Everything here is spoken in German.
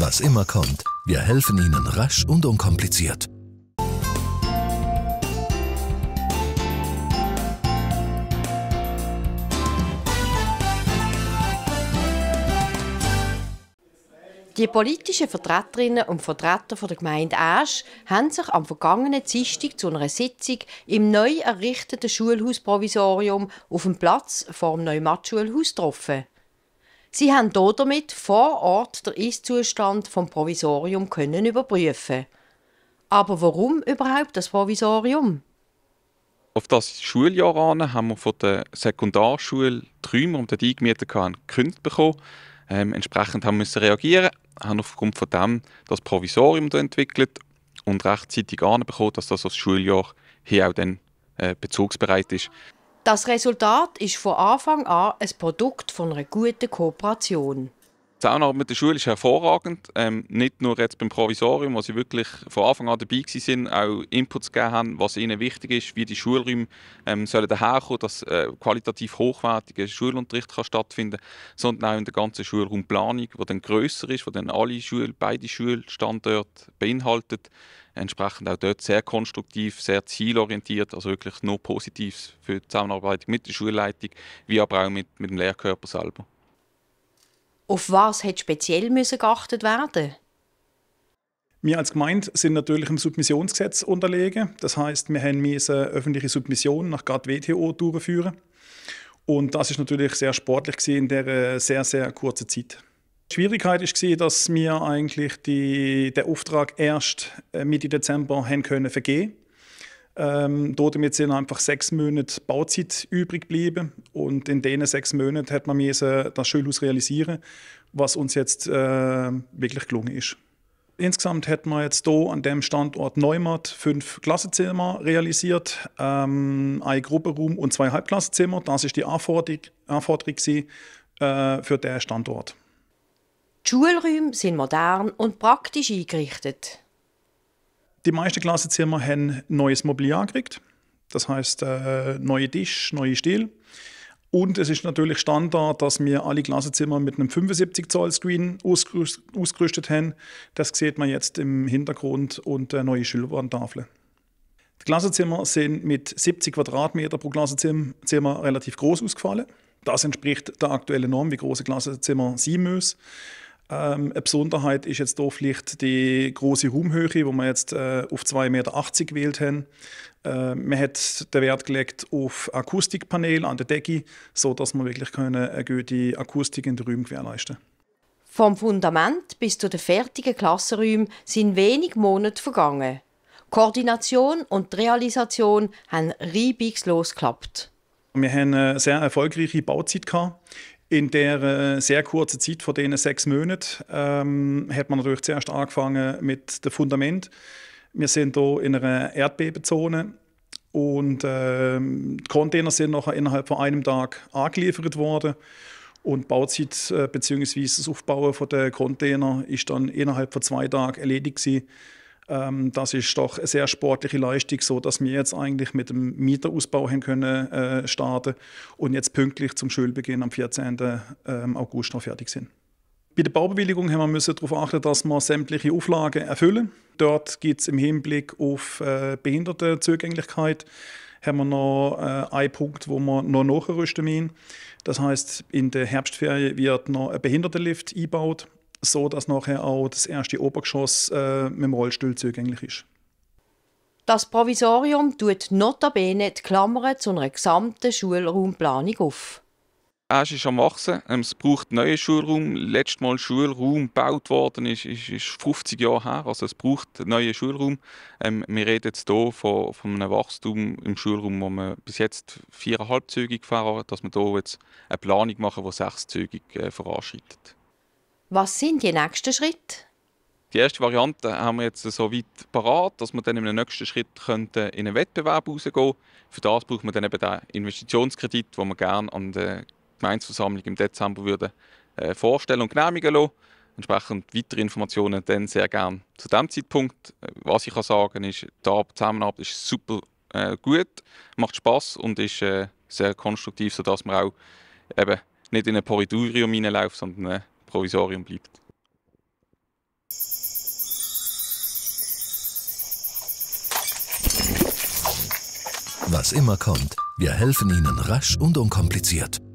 Was immer kommt, wir helfen Ihnen rasch und unkompliziert. Die politischen Vertreterinnen und Vertreter der Gemeinde Asch haben sich am vergangenen Dienstag zu einer Sitzung im neu errichteten Schulhausprovisorium auf dem Platz vor dem Neumatt-Schulhaus getroffen. Sie haben damit vor Ort den Ist-Zustand vom Provisorium können überprüfen. Aber warum überhaupt das Provisorium? Auf das Schuljahr an haben wir von der Sekundarschule die Räume, um die die eingemietet gekündigt bekommen. Ähm, entsprechend haben wir reagieren, haben aufgrund von dem das Provisorium entwickelt und rechtzeitig bekommen, dass das aufs Schuljahr hier auch dann äh, bezugsbereit ist. Das Resultat ist von Anfang an ein Produkt von einer guten Kooperation. Die Zusammenarbeit mit der Schule ist hervorragend. Ähm, nicht nur jetzt beim Provisorium, wo sie wirklich von Anfang an dabei waren, auch Inputs gegeben haben, was ihnen wichtig ist, wie die Schulräume ähm, sollen daherkommen, dass äh, qualitativ hochwertiger Schulunterricht kann stattfinden kann, sondern auch in der ganzen Schulraumplanung, die dann grösser ist, die dann alle Schule, beide Schulstandorte beinhaltet. Entsprechend auch dort sehr konstruktiv, sehr zielorientiert, also wirklich nur Positives für die Zusammenarbeit mit der Schulleitung, wie aber auch mit, mit dem Lehrkörper selber. Auf was hätte speziell müssen geachtet werden wir als Gemeinde sind natürlich im Submissionsgesetz unterlegen. Das heißt, wir haben eine öffentliche Submission nach GATT WTO durchführen. Und das ist natürlich sehr sportlich in der sehr sehr kurzen Zeit. Die Schwierigkeit war, dass wir eigentlich die, den Auftrag erst äh, Mitte Dezember haben können vergeben ähm, dort mir sind einfach sechs Monate Bauzeit übrig geblieben und in diesen sechs Monaten hat man müssen das Schulhaus realisieren, was uns jetzt äh, wirklich gelungen ist. Insgesamt hat man jetzt hier an dem Standort Neumarkt fünf Klassenzimmer realisiert, ähm, ein Gruppenraum und zwei Halbklassenzimmer. Das ist die Anforderung, Anforderung äh, für den Standort. Die Schulräume sind modern und praktisch eingerichtet. Die meisten Klassenzimmer haben neues Mobiliar gekriegt. Das heißt, äh, neue Tisch, neue Stil. Und es ist natürlich Standard, dass wir alle Klassenzimmer mit einem 75-Zoll-Screen ausgerüstet haben. Das sieht man jetzt im Hintergrund und äh, neue Schülerwandtafeln. Die Klassenzimmer sind mit 70 Quadratmeter pro Klassenzimmer relativ groß ausgefallen. Das entspricht der aktuellen Norm, wie große Klassenzimmer sein müssen. Ähm, eine Besonderheit ist jetzt hier vielleicht die große Raumhöhe, die wir jetzt äh, auf 2,80 Meter gewählt haben. Äh, man hat den Wert gelegt auf Akustikpanel an der Decke, sodass wir wirklich eine gute Akustik in den Räumen gewährleisten können. Vom Fundament bis zu den fertigen Klassenräumen sind wenig Monate vergangen. Koordination und Realisation haben reibungslos geklappt. Wir haben eine sehr erfolgreiche Bauzeit in der äh, sehr kurzen Zeit von diesen sechs Monaten ähm, hat man natürlich zuerst angefangen mit dem Fundament. Wir sind hier in einer Erdbebenzone und äh, die Container sind nachher innerhalb von einem Tag angeliefert worden. Und die Bauzeit äh, bzw. das Aufbauen der Container ist dann innerhalb von zwei Tagen erledigt gewesen. Ähm, das ist doch eine sehr sportliche Leistung, so dass wir jetzt eigentlich mit dem Mieterausbau haben können äh, starten und jetzt pünktlich zum Schulbeginn am 14. Ähm, August noch fertig sind. Bei der Baubewilligung haben wir müssen darauf achten, dass wir sämtliche Auflagen erfüllen. Dort gibt es im Hinblick auf äh, Behindertenzugänglichkeit haben wir noch äh, einen Punkt, wo wir noch nachrüsten müssen. Das heißt, in der Herbstferie wird noch ein Behindertenlift eingebaut so dass nachher auch das erste Obergeschoss äh, mit dem Rollstuhl zugänglich ist. Das Provisorium tut notabene die Klammern zu einer gesamten Schulraumplanung auf. Ah, es ist am Wachsen, ähm, es braucht neuen Schulraum. Letztes Mal Schulraum gebaut worden ist, ist, ist 50 Jahre her, also es braucht neuen Schulraum. Ähm, wir reden jetzt hier von, von einem Wachstum im Schulraum, wo wir bis jetzt viereinhalb Züge gefahren dass wir hier jetzt eine Planung machen, die sechs Züge äh, voranschreitet. Was sind die nächsten Schritte? Die erste Variante haben wir jetzt so weit parat, dass wir dann im nächsten Schritt könnten in einen Wettbewerb rausgehen Für das braucht man dann eben den Investitionskredit, den wir gerne an der Gemeindeversammlung im Dezember würden, äh, vorstellen und genehmigen lassen. Entsprechend weitere Informationen dann sehr gerne zu diesem Zeitpunkt. Was ich kann sagen ist, die Zusammenarbeit ist super äh, gut, macht Spass und ist äh, sehr konstruktiv, sodass man auch eben nicht in ein Poridurium hineinläuft, sondern äh, Provisorium bleibt. Was immer kommt, wir helfen Ihnen rasch und unkompliziert.